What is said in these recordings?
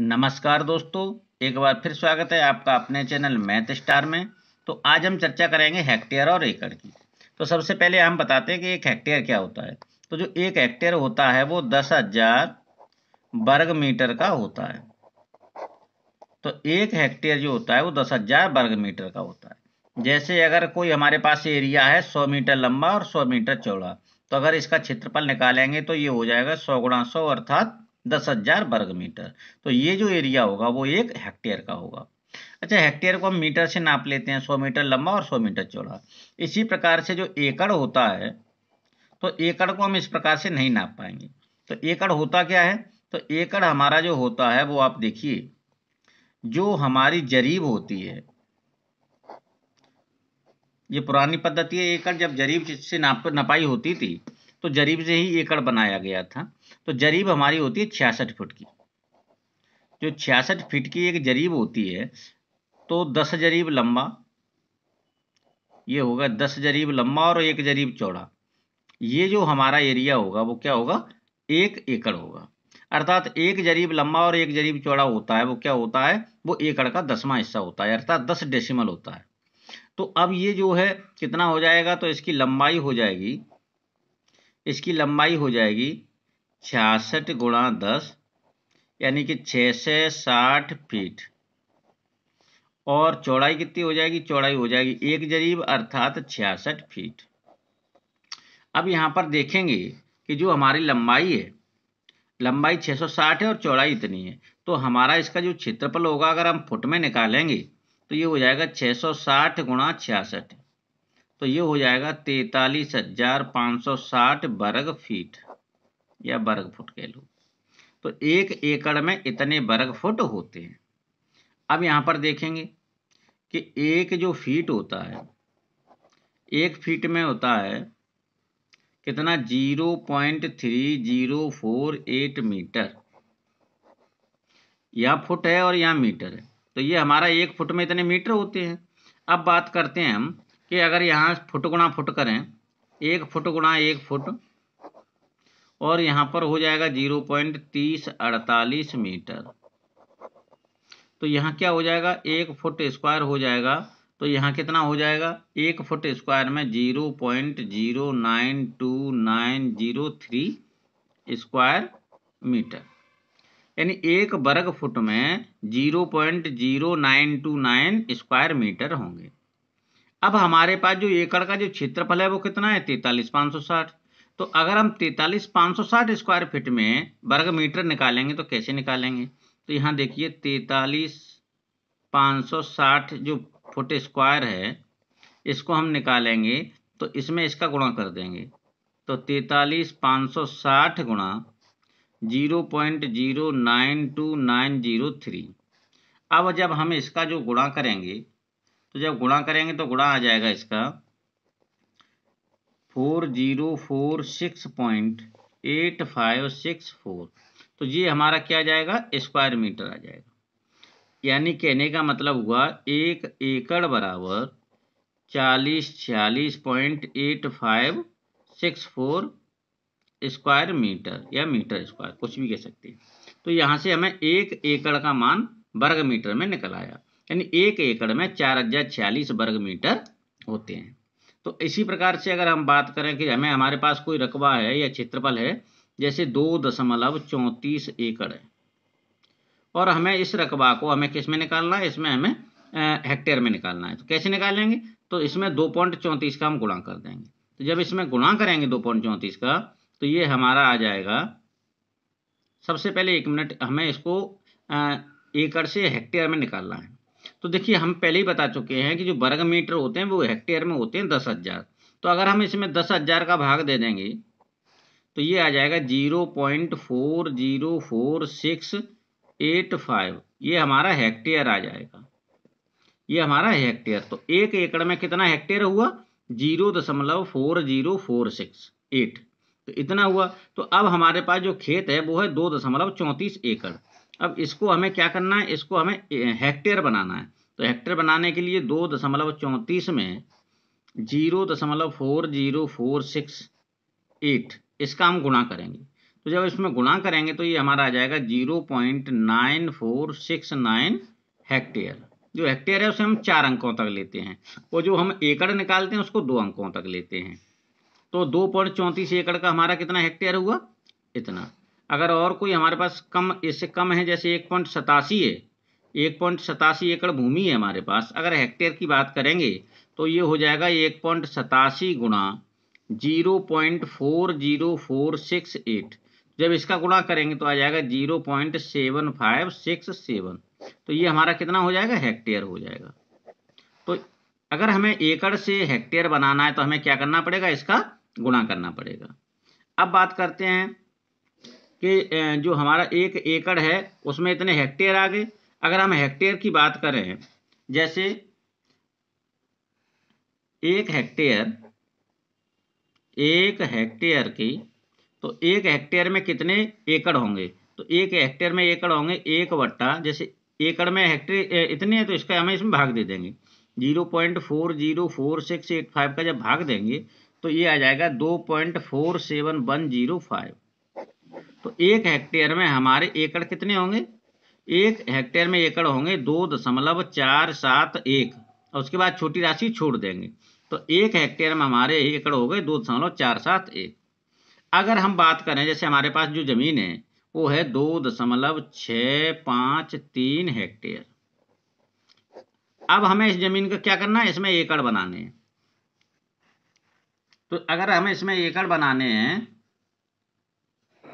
नमस्कार दोस्तों एक बार फिर स्वागत है आपका अपने चैनल मैथ स्टार में तो आज हम चर्चा करेंगे हेक्टेयर और एकड़ की तो सबसे पहले हम बताते हैं कि एक हेक्टेयर क्या होता है तो जो एक हेक्टेयर होता है वो दस हजार वर्ग मीटर का होता है तो एक हेक्टेयर जो होता है वो दस हजार वर्ग मीटर का होता है जैसे अगर कोई हमारे पास एरिया है सौ मीटर लंबा और सौ मीटर चौड़ा तो अगर इसका क्षेत्रफल निकालेंगे तो ये हो जाएगा सौ गुणा सौ अर्थात दस हजार वर्ग मीटर तो ये जो एरिया होगा वो एक हेक्टेयर का होगा अच्छा हेक्टेयर को हम मीटर से नाप लेते हैं सौ मीटर लंबा और सौ मीटर चौड़ा इसी प्रकार से जो एकड़ होता है तो एकड़ को हम इस प्रकार से नहीं नाप पाएंगे तो एकड़ होता क्या है तो एकड़ हमारा जो होता है वो आप देखिए जो हमारी जरीब होती है ये पुरानी पद्धति है एकड़ जब जरीब से नाप नपाई होती थी तो जरीब से ही एकड़ बनाया गया था तो जरीब हमारी होती है छियासठ फुट की जो छियासठ फीट की एक जरीब होती है तो दस जरीब लंबा ये होगा दस जरीब लंबा और एक जरीब चौड़ा ये जो हमारा एरिया होगा वो क्या होगा एक एकड़ होगा अर्थात एक जरीब लंबा और एक जरीब चौड़ा होता है वो क्या होता है वो एकड़ का दसवां हिस्सा होता है अर्थात दस डेसिमल होता है तो अब ये जो है कितना हो जाएगा तो इसकी लंबाई हो जाएगी इसकी लंबाई हो जाएगी छियासठ गुणा दस यानी कि छः से साठ फीट और चौड़ाई कितनी हो जाएगी चौड़ाई हो जाएगी एक जरीब अर्थात छियासठ फीट अब यहाँ पर देखेंगे कि जो हमारी लंबाई है लंबाई 660 है और चौड़ाई इतनी है तो हमारा इसका जो क्षेत्रफल होगा अगर हम फुट में निकालेंगे तो ये हो जाएगा 660 सौ साठ गुणा छियासठ तो ये हो जाएगा तैतालीस हजार पाँच सौ साठ वर्ग फीट या वर्ग फुट कह लो तो एक एकड़ में इतने वर्ग फुट होते हैं अब यहाँ पर देखेंगे कि एक जो फीट होता है एक फीट में होता है कितना zero point three zero four eight metre यह फुट है और यहाँ मीटर है तो ये हमारा एक फुट में इतने मीटर होते हैं अब बात करते हैं हम कि अगर यहाँ फुट गुणा फुट करें एक फुट गुणा एक फुट और यहाँ पर हो जाएगा जीरो पॉइंट तीस अड़तालीस मीटर तो यहाँ क्या हो जाएगा एक फुट स्क्वायर हो जाएगा तो यहाँ कितना हो जाएगा एक फुट स्क्वायर में zero point zero nine two nine zero three square metre यानी एक वर्ग फुट में zero point zero nine two nine square metre होंगे अब हमारे पास जो एकड़ का जो क्षेत्रफल है वो कितना है तैतालीस पाँच सौ साठ तो अगर हम तैतालीस पाँच सौ साठ स्क्वायर फीट में वर्ग मीटर निकालेंगे तो कैसे निकालेंगे तो यहाँ देखिए तैतालीस पाँच सौ साठ जो फुट स्क्वायर है इसको हम निकालेंगे तो इसमें इसका गुणा कर देंगे तो तैतालीस पाँच सौ साठ गुणा zero point zero nine two nine zero three अब जब हम इसका जो गुणा करेंगे तो जब गुणा करेंगे तो गुणा आ जाएगा इसका four zero four six point eight five six four तो ये हमारा क्या जाएगा स्क्वायर मीटर आ जाएगा यानी कहने का मतलब हुआ एक एकड़ बराबर चालीस छियालीस point eight five six four square metre या मीटर स्क्वायर कुछ भी कह सकते हैं तो यहाँ से हमें एक एकड़ का मान वर्ग मीटर में निकल आया यानी एक एकड़ में चार हजार छियालीस वर्ग मीटर होते हैं तो इसी प्रकार से अगर हम बात करें कि हमें हमारे पास कोई रकबा है या क्षेत्रफल है जैसे दो दशमलव चौंतीस एकड़ है और हमें इस रकबा को हमें किस में निकालना है इसमें हमें हेक्टेयर में निकालना है तो कैसे निकालेंगे तो इसमें दो पॉइंट चौंतीस का हम गुणा कर देंगे तो जब इसमें गुणा करेंगे दो पॉइंट चौंतीस का तो ये हमारा आ जाएगा सबसे पहले एक मिनट हमें इसको एकड़ से हेक्टेयर में निकालना है तो देखिए हम पहले ही बता चुके हैं कि जो वर्ग मीटर होते हैं वो हेक्टेयर में होते हैं दस हज़ार तो अगर हम इसमें दस हज़ार का भाग दे देंगे तो ये आ जाएगा zero point four zero four six eight five ये हमारा हेक्टेयर आ जाएगा ये हमारा हेक्टेयर तो एक एकड़ में कितना हेक्टेयर हुआ जीरो दशमलव four zero four six eight तो इतना हुआ तो अब हमारे पास जो खेत है वो है दो दशमलव चौंतीस एकड़ अब इसको हमें क्या करना है इसको हमें हेक्टेयर बनाना है तो हेक्टेयर बनाने के लिए दो दशमलव चौंतीस में जीरो दशमलव four zero four six eight इसका हम गुणा करेंगे तो जब इसमें गुणा करेंगे तो ये हमारा आ जाएगा zero point nine four six nine hectare जो हेक्टेयर है उसे हम चार अंकों तक लेते हैं और जो हम एकड़ निकालते हैं उसको दो अंकों तक लेते हैं तो दो पॉइंट चौंतीस एकड़ का हमारा कितना हेक्टेयर हुआ इतना अगर और कोई हमारे पास कम इससे कम है जैसे एक पॉइंट सतासी है एक पॉइंट सतासी एकड़ भूमि है हमारे पास अगर हेक्टेयर की बात करेंगे तो ये हो जाएगा एक पॉइंट सतासी गुणा zero point four zero four six eight जब इसका गुणा करेंगे तो आ जाएगा zero point seven five six seven तो ये हमारा कितना हो जाएगा हेक्टेयर हो जाएगा तो अगर हमें एकड़ से हेक्टेयर बनाना है तो हमें क्या करना पड़ेगा इसका गुणा करना पड़ेगा अब बात करते हैं कि जो हमारा एक एकड़ है उसमें इतने हेक्टेयर आ गए अगर हम हेक्टेयर की बात करें जैसे एक हेक्टेयर एक हेक्टेयर की तो एक हेक्टेयर में कितने एकड़ होंगे तो एक हेक्टेयर में एकड़ होंगे एक बट्टा जैसे एकड़ में हेक्टेयर इतने हैं तो इसका हमें इसमें भाग दे देंगे zero point four zero four six eight five का जब भाग देंगे तो ये आ जाएगा दो point four seven one zero five तो एक हेक्टेयर में हमारे एकड़ कितने होंगे एक हेक्टेयर में एकड़ होंगे दो दशमलव चार सात एक और उसके बाद छोटी राशि छोड़ देंगे तो एक हेक्टेयर में हमारे एकड़ हो गए दो दशमलव चार सात एक अगर हम बात करें जैसे हमारे पास जो ज़मीन है वो है दो दशमलव छ पाँच तीन हेक्टेयर अब हमें इस ज़मीन का क्या करना है इसमें एकड़ बनाने हैं तो अगर हमें इसमें एकड़ बनाने हैं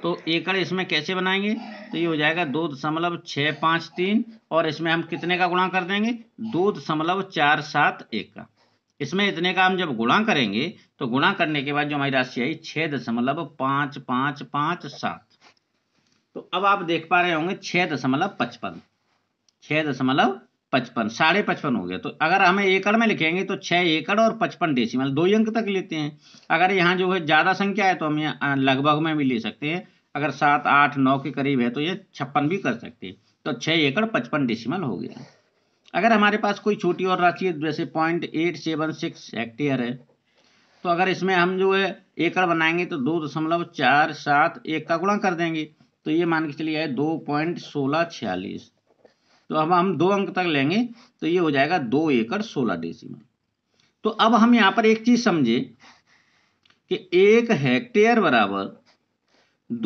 तो एकड़ इसमें कैसे बनाएंगे तो ये हो जाएगा दो दशमलव छः पाँच तीन और इसमें हम कितने का गुणा कर देंगे दो दशमलव चार सात एक का इसमें इतने का हम जब गुणा करेंगे तो गुणा करने के बाद जो हमारी राशि आई छः दशमलव पाँच पाँच पाँच सात तो अब आप देख पा रहे होंगे छः दशमलव पचपन छः दशमलव पचपन साढ़े पचपन हो गया तो अगर हमें एकड़ में लिखेंगे तो छः एकड़ और पचपन डेसिमल दो अंक तक लेते हैं अगर यहाँ जो है ज़्यादा संख्या है तो हम यहाँ लगभग में भी ले सकते हैं अगर सात आठ नौ के करीब है तो ये छप्पन भी कर सकते हैं तो छः एकड़ पचपन डेसिमल हो गया अगर हमारे पास कोई छोटी और राशि जैसे point eight seven six hectare है तो अगर इसमें हम जो है एकड़ बनाएंगे तो दो दशमलव चार सात एक का गुणा कर देंगे तो ये मान के चलिए आए दो पॉइंट सोलह छियालीस तो अब हम दो अंक तक लेंगे तो ये हो जाएगा दो एकड़ सोलह डेसिमल तो अब हम यहां पर एक चीज़ समझे कि एक हेक्टेयर बराबर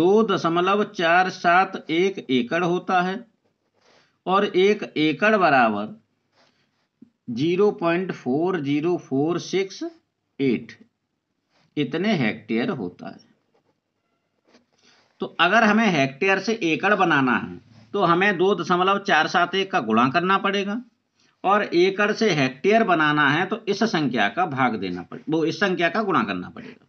दो दशमलव चार सात एक एकड़ होता है और एक एकड़ बराबर zero point four zero four six eight इतने हेक्टेयर होता है तो अगर हमें हेक्टेयर से एकड़ बनाना है तो हमें दो दशमलव चार सात एक का गुणा करना पड़ेगा और एकड़ से हेक्टेयर बनाना है तो इस संख्या का भाग देना पड़ेगा वो इस संख्या का गुणा करना पड़ेगा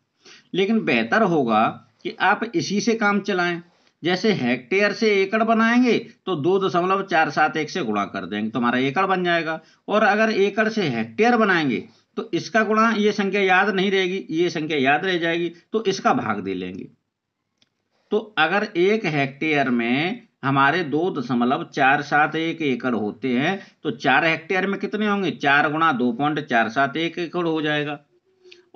लेकिन बेहतर होगा कि आप इसी से काम चलाएं जैसे हेक्टेयर से एकड़ बनाएंगे तो दो दशमलव चार सात एक से गुणा कर देंगे तो हमारा एकड़ बन जाएगा और अगर एकड़ से हेक्टेयर बनाएंगे तो इसका गुणा ये संख्या याद नहीं रहेगी ये संख्या याद रह जाएगी तो इसका भाग दे लेंगे तो अगर एक हेक्टेयर में हमारे दो दशमलव चार सात एक एकड़ होते हैं तो चार हेक्टेयर में कितने होंगे चार गुणा दो पॉइंट चार सात एक एकड़ हो जाएगा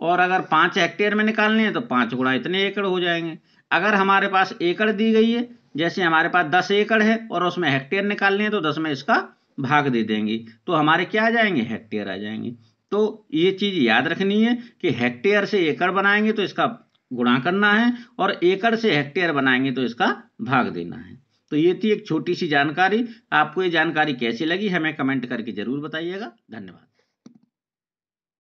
और अगर पाँच हेक्टेयर में निकालने हैं तो पाँच गुणा इतने एकड़ हो जाएंगे अगर हमारे पास एकड़ दी गई है जैसे हमारे पास दस एकड़ है और उसमें हेक्टेयर निकालने हैं तो दस में इसका भाग दे देंगे तो हमारे क्या आ जाएंगे हेक्टेयर आ जाएंगे तो ये चीज़ याद रखनी है कि हेक्टेयर से एकड़ बनाएंगे तो इसका गुणा करना है और एकड़ से हेक्टेयर बनाएंगे तो इसका भाग देना है तो ये थी एक छोटी सी जानकारी आपको ये जानकारी कैसी लगी हमें कमेंट करके ज़रूर बताइएगा धन्यवाद